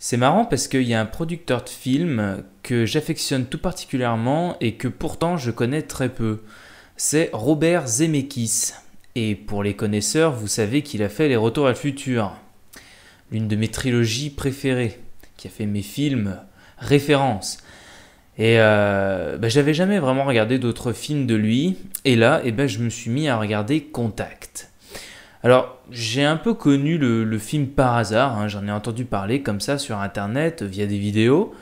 C'est marrant parce qu'il y a un producteur de films que j'affectionne tout particulièrement et que pourtant je connais très peu. C'est Robert Zemeckis. Et pour les connaisseurs, vous savez qu'il a fait Les Retours à le futur, l'une de mes trilogies préférées, qui a fait mes films références. Et euh, bah, j'avais jamais vraiment regardé d'autres films de lui. Et là, et eh ben, je me suis mis à regarder Contact. Alors, j'ai un peu connu le, film par hasard, hein, j'en ai entendu parler comme ça sur internet via des vidéos.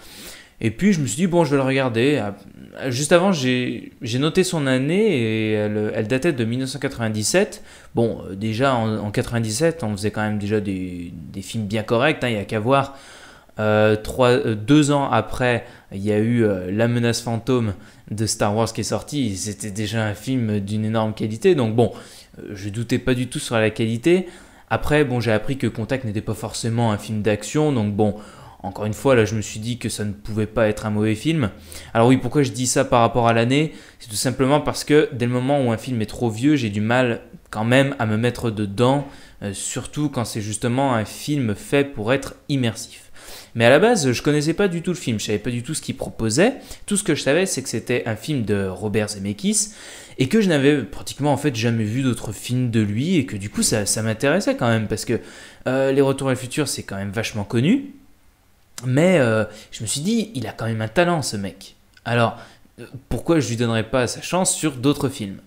Et puis je me suis dit, bon, je vais le regarder. Ah, juste avant, j'ai noté son année et elle, datait de 1997. Bon, euh, déjà en, 97, on faisait quand même déjà des, films bien corrects. Hein, il n'y a qu'à voir euh, euh, deux ans après, il y a eu euh, La menace fantôme de Star Wars qui est sorti. C'était déjà un film d'une énorme qualité. Donc bon, je doutais pas du tout sur la qualité. Après, bon, j'ai appris que Contact n'était pas forcément un film d'action. Donc bon, encore une fois, là, je me suis dit que ça ne pouvait pas être un mauvais film. Alors oui, pourquoi je dis ça par rapport à l'année C'est tout simplement parce que dès le moment où un film est trop vieux, j'ai du mal quand même à me mettre dedans, euh, surtout quand c'est justement un film fait pour être immersif. Mais à la base, je connaissais pas du tout le film, je savais pas du tout ce qu'il proposait. Tout ce que je savais, c'est que c'était un film de Robert Zemeckis et que je n'avais pratiquement en fait jamais vu d'autres films de lui et que du coup ça, m'intéressait quand même parce que euh, Les Retours à le futur, c'est quand même vachement connu. Mais euh, je me suis dit, il a quand même un talent ce mec. Alors, pourquoi je lui donnerais pas sa chance sur d'autres films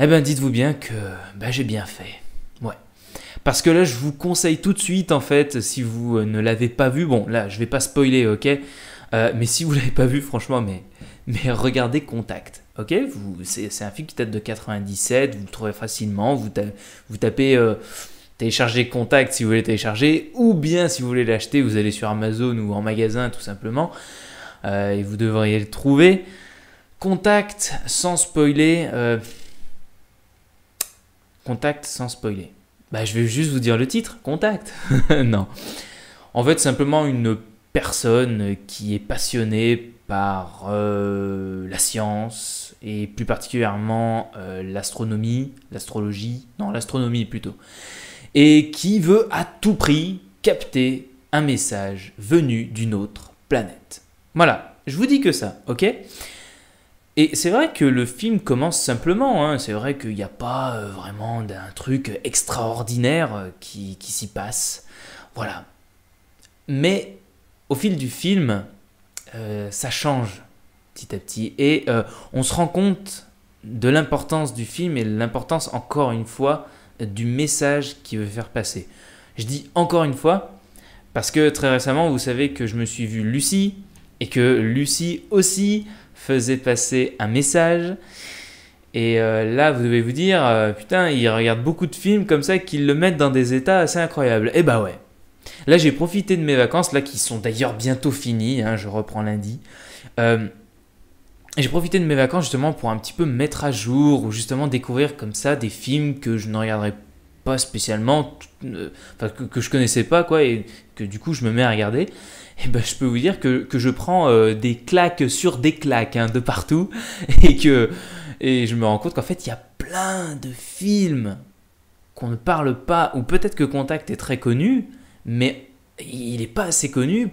eh bien, dites-vous bien que ben, j'ai bien fait. Ouais. Parce que là, je vous conseille tout de suite, en fait, si vous euh, ne l'avez pas vu, bon, là, je vais pas spoiler, ok euh, Mais si vous l'avez pas vu, franchement, mais, mais regardez Contact, ok C'est un film qui date de 97, vous le trouvez facilement, vous, vous tapez... Euh, télécharger Contact si vous voulez télécharger, ou bien si vous voulez l'acheter, vous allez sur Amazon ou en magasin tout simplement, et vous devriez le trouver. Contact, sans spoiler, Contact sans spoiler. Bah, je vais juste vous dire le titre, Contact. non. En fait, simplement une personne qui est passionnée par euh, la science et plus particulièrement euh, l'astronomie, l'astrologie, non l'astronomie plutôt, et qui veut à tout prix capter un message venu d'une autre planète. Voilà, je vous dis que ça, ok et c'est vrai que le film commence simplement, hein. c'est vrai qu'il n'y a pas euh, vraiment d'un truc extraordinaire euh, qui, s'y passe. Voilà. Mais au fil du film, euh, ça change petit à petit. Et on se rend compte de l'importance du film et l'importance, encore une fois, du message qu'il veut faire passer. Je dis encore une fois, parce que très récemment, vous savez que je me suis vu Lucie, et que Lucie aussi faisait passer un message. Et euh, là, vous devez vous dire, euh, putain, il regarde beaucoup de films comme ça qu'ils le mettent dans des états assez incroyables. Et eh bah ouais. Là, j'ai profité de mes vacances, là, qui sont d'ailleurs bientôt finies, hein, je reprends lundi. Euh, j'ai profité de mes vacances justement pour un petit peu mettre à jour ou justement découvrir comme ça des films que je ne regarderais pas spécialement, que, que, je connaissais pas, quoi, et que du coup je me mets à regarder, et ben je peux vous dire que, je prends euh, des claques sur des claques hein, de partout, et que et je me rends compte qu'en fait il y a plein de films qu'on ne parle pas, ou peut-être que Contact est très connu, mais il n'est pas assez connu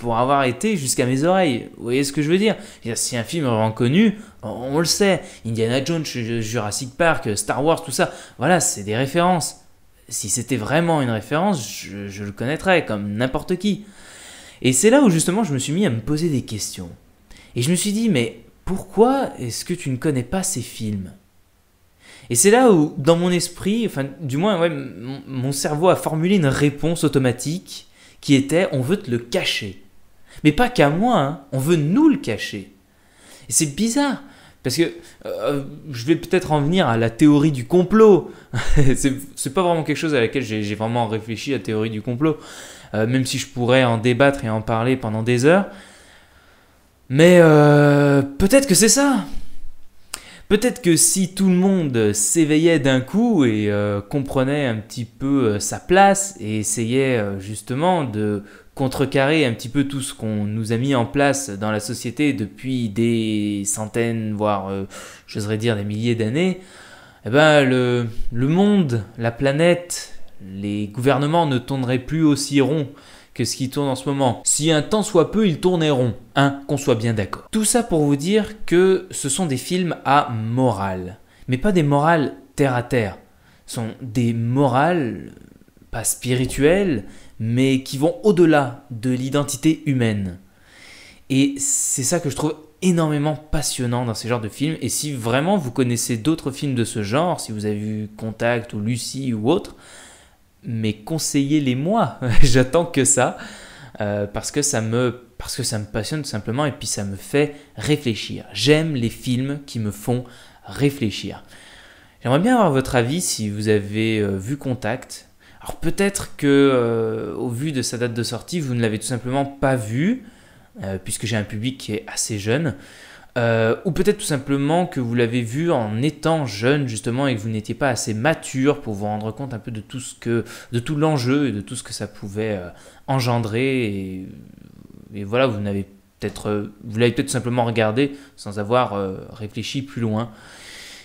pour avoir été jusqu'à mes oreilles. Vous voyez ce que je veux dire Si un film est connu, on, le sait. Indiana Jones, Jurassic Park, Star Wars, tout ça, voilà, c'est des références. Si c'était vraiment une référence, je, le connaîtrais comme n'importe qui. Et c'est là où justement je me suis mis à me poser des questions. Et je me suis dit, mais pourquoi est-ce que tu ne connais pas ces films et c'est là où, dans mon esprit, enfin, du moins, mon cerveau a formulé une réponse automatique qui était on veut te le cacher. Mais pas qu'à moi, hein. on veut nous le cacher. Et c'est bizarre, parce que euh, je vais peut-être en venir à la théorie du complot. c'est pas vraiment quelque chose à laquelle j'ai vraiment réfléchi, la théorie du complot. Euh, même si je pourrais en débattre et en parler pendant des heures. Mais euh, peut-être que c'est ça. Peut-être que si tout le monde s'éveillait d'un coup et comprenait un petit peu sa place et essayait justement de contrecarrer un petit peu tout ce qu'on nous a mis en place dans la société depuis des centaines, voire euh, j'oserais dire des milliers d'années, eh ben le, le, monde, la planète, les gouvernements ne tourneraient plus aussi rond que ce qui tourne en ce moment. Si un temps soit peu, ils tourneront. rond. Hein, qu'on soit bien d'accord. Tout ça pour vous dire que ce sont des films à morale. Mais pas des morales terre à terre. Ce sont des morales pas spirituelles, mais qui vont au-delà de l'identité humaine. Et c'est ça que je trouve énormément passionnant dans ces genres de films. Et si vraiment vous connaissez d'autres films de ce genre, si vous avez vu Contact ou Lucie ou autre, mais conseillez-les-moi. J'attends que ça euh, parce que ça me parce que ça me passionne tout simplement et puis ça me fait réfléchir. J'aime les films qui me font réfléchir. J'aimerais bien avoir votre avis si vous avez euh, vu Contact, alors peut-être que, euh, au vu de sa date de sortie, vous ne l'avez tout simplement pas vu, euh, puisque j'ai un public qui est assez jeune. Euh, ou peut-être tout simplement que vous l'avez vu en étant jeune justement et que vous n'étiez pas assez mature pour vous rendre compte un peu de tout ce que, de tout l'enjeu et de tout ce que ça pouvait engendrer et, voilà vous n'avez peut-être, vous l'avez peut-être simplement regardé sans avoir réfléchi plus loin.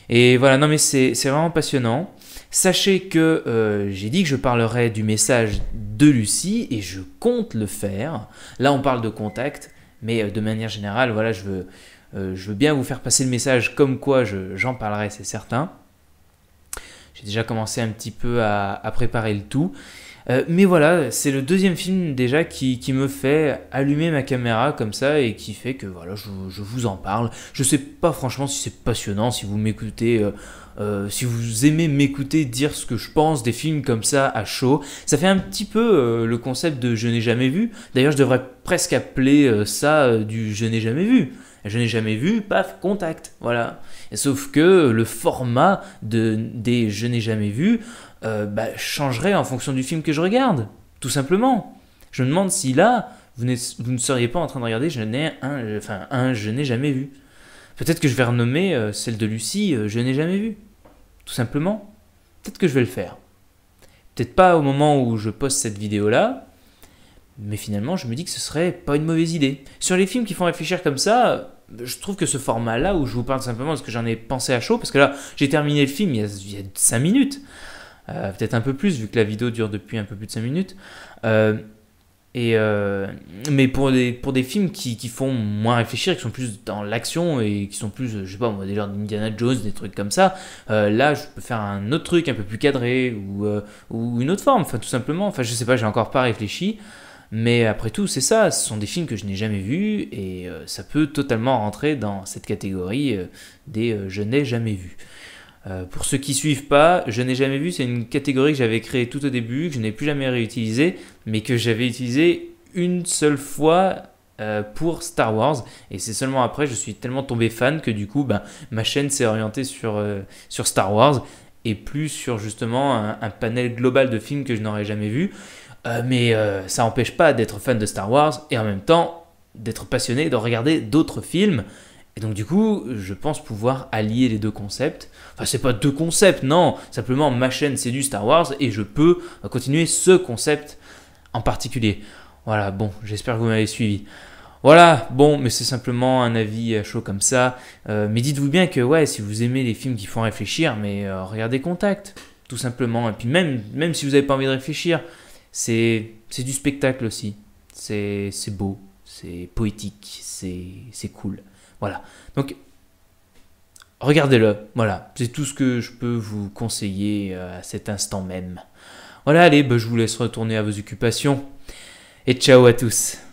Et voilà non mais c'est vraiment passionnant. Sachez que euh, j'ai dit que je parlerai du message de Lucie et je compte le faire. Là, on parle de contact, mais euh, de manière générale, voilà, je veux, euh, je veux bien vous faire passer le message comme quoi j'en parlerai, c'est certain. J'ai déjà commencé un petit peu à, préparer le tout. mais voilà, c'est le deuxième film déjà qui, me fait allumer ma caméra comme ça et qui fait que voilà, je, je vous en parle. Je sais pas franchement si c'est passionnant, si vous m'écoutez euh, si vous aimez m'écouter dire ce que je pense des films comme ça à chaud, ça fait un petit peu euh, le concept de je n'ai jamais vu. D'ailleurs, je devrais presque appeler euh, ça du je n'ai jamais vu. Je n'ai jamais vu, paf, contact. Voilà. sauf que le format de, des je n'ai jamais vu bah, changerait en fonction du film que je regarde. Tout simplement. Je me demande si là, vous, ne seriez pas en train de regarder je n'ai un, enfin, un je n'ai jamais vu. Peut-être que je vais renommer celle de Lucie, je n'ai jamais vu. Tout simplement, peut-être que je vais le faire. Peut-être pas au moment où je poste cette vidéo-là, mais finalement, je me dis que ce serait pas une mauvaise idée. Sur les films qui font réfléchir comme ça, je trouve que ce format-là, où je vous parle simplement de ce que j'en ai pensé à chaud, parce que là, j'ai terminé le film il y a, 5 minutes, euh, peut-être un peu plus, vu que la vidéo dure depuis un peu plus de 5 minutes, euh, euh, mais pour des, pour des films qui, font moins réfléchir, qui sont plus dans l'action et qui sont plus, je sais pas, moi, des genres d'Indiana Jones, des trucs comme ça, euh, là je peux faire un autre truc un peu plus cadré ou, euh, ou une autre forme, enfin tout simplement. Enfin, je sais pas, j'ai encore pas réfléchi. Mais après tout, c'est ça, ce sont des films que je n'ai jamais vus et ça peut totalement rentrer dans cette catégorie des je n'ai jamais vu. Euh, pour ceux qui suivent pas, je n'ai jamais vu, c'est une catégorie que j'avais créée tout au début, que je n'ai plus jamais réutilisée, mais que j'avais utilisée une seule fois euh, pour Star Wars. Et c'est seulement après, je suis tellement tombé fan que du coup, ben, ma chaîne s'est orientée sur, euh, sur Star Wars et plus sur justement un, panel global de films que je n'aurais jamais vu. mais ça n'empêche pas d'être fan de Star Wars et en même temps d'être passionné et de regarder d'autres films. Et donc du coup, je pense pouvoir allier les deux concepts. Enfin, c'est pas deux concepts, non. Simplement, ma chaîne, c'est du Star Wars et je peux euh, continuer ce concept en particulier. Voilà, bon, j'espère que vous m'avez suivi. Voilà, bon, mais c'est simplement un avis euh, chaud comme ça. Euh, mais dites-vous bien que, ouais, si vous aimez les films qui font réfléchir, mais regardez Contact, tout simplement. Et puis même, même si vous n'avez pas envie de réfléchir, c'est du spectacle aussi. C'est beau, c'est poétique, c'est cool. Voilà. Donc, regardez-le. Voilà. C'est tout ce que je peux vous conseiller euh, à cet instant même. Voilà, allez, bah, je vous laisse retourner à vos occupations. Et ciao à tous.